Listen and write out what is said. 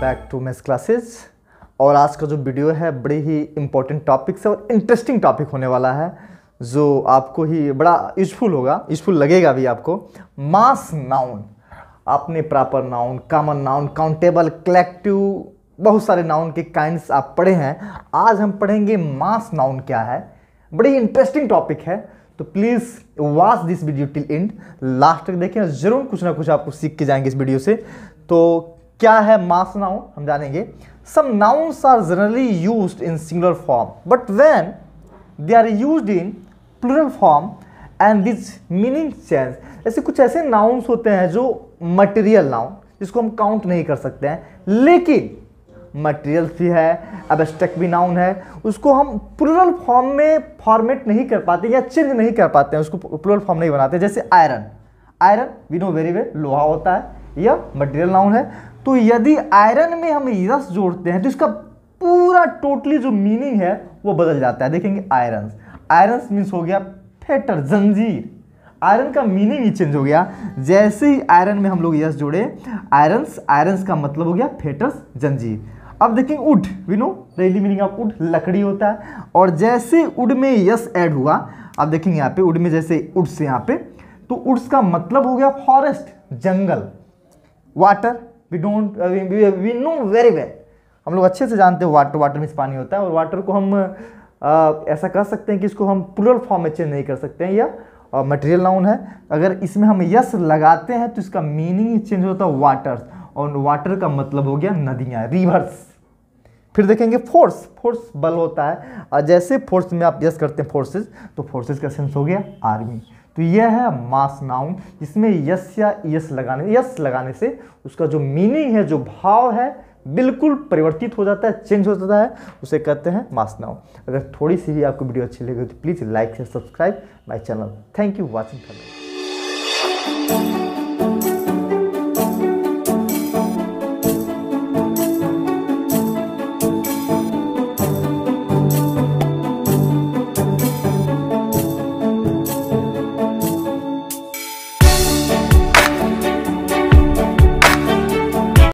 back to mess classes और आज का जो वीडियो है बड़े ही इंपॉर्टेंट टॉपिक से और इंटरेस्टिंग टॉपिक होने वाला है जो आपको ही बड़ा यूजफुल होगा यूजफुल लगेगा भी आपको मास नाउन आपने proper noun common noun countable collective बहुत सारे नाउन के काइंड्स आप पढ़े हैं आज हम पढ़ेंगे मास नाउन क्या है बड़ी इंटरेस्टिंग टॉपिक है तो please watch this video till end last तक देखें जरूर कुछ ना कुछ आपको सीख के जाएंगे इस वीडियो से तो क्या है मास नाउन हम जानेंगे some nouns are generally use in singular form but when they are use in plural form and this meaning change ऐसे कुछ ऐसे नाउन्स होते हैं जो मटेरियल नाउन जिसको हम काउंट नहीं कर सकते हैं लेकिन मटेरियल भी है एबस्ट्रैक्ट भी नाउन है उसको हम प्लूरल फॉर्म में फॉर्मेट नहीं कर पाते या चेंज नहीं कर पाते हैं उसको प्लूरल फॉर्म नहीं बनाते जैसे iron iron we know very well लोहा होता है यह मटेरियल नाउन है तो यदि आयरन में हम रस जोड़ते हैं तो इसका पूरा टोटली जो मीनिंग है वो बदल जाता है देखेंगे आयरन आयरन मीन्स हो गया फेटर जंजीर आयरन का मीनिंग ही चेंज हो गया जैसे ही आयरन में हम लोग यस जोड़े आयरन आयरन का मतलब हो गया फेटस जंजीर अब देखें उड विनो रेली मीनिंग ऑफ उड लकड़ी होता है और जैसे उड में यस ऐड हुआ अब देखेंगे यहाँ पे उड में जैसे उड्स यहाँ पे तो उड्स का मतलब हो गया फॉरेस्ट जंगल water we don't we know very well हम लोग अच्छे से जानते हैं वाटर वाटर मीन्स पानी होता है और वाटर को हम uh, ऐसा कह सकते हैं कि इसको हम पुलर फॉर्म में चेंज नहीं कर सकते हैं या मटेरियल uh, नाउन है अगर इसमें हम यस लगाते हैं तो इसका मीनिंग ही चेंज होता है वाटर्स और वाटर का मतलब हो गया नदियाँ रिवर्स फिर देखेंगे फोर्स फोर्स बल होता है जैसे फोर्स में आप यस करते हैं फोर्सेस तो फोर्सेस का सेंस हो गया आर्मी तो यह है मास नाउन जिसमें यस या यस लगाने यस लगाने से उसका जो मीनिंग है जो भाव है बिल्कुल परिवर्तित हो जाता है चेंज हो जाता है उसे कहते हैं मास नाउन अगर थोड़ी सी भी आपको वीडियो अच्छी लगी तो प्लीज़ लाइक से subscribe my channel thank you watching for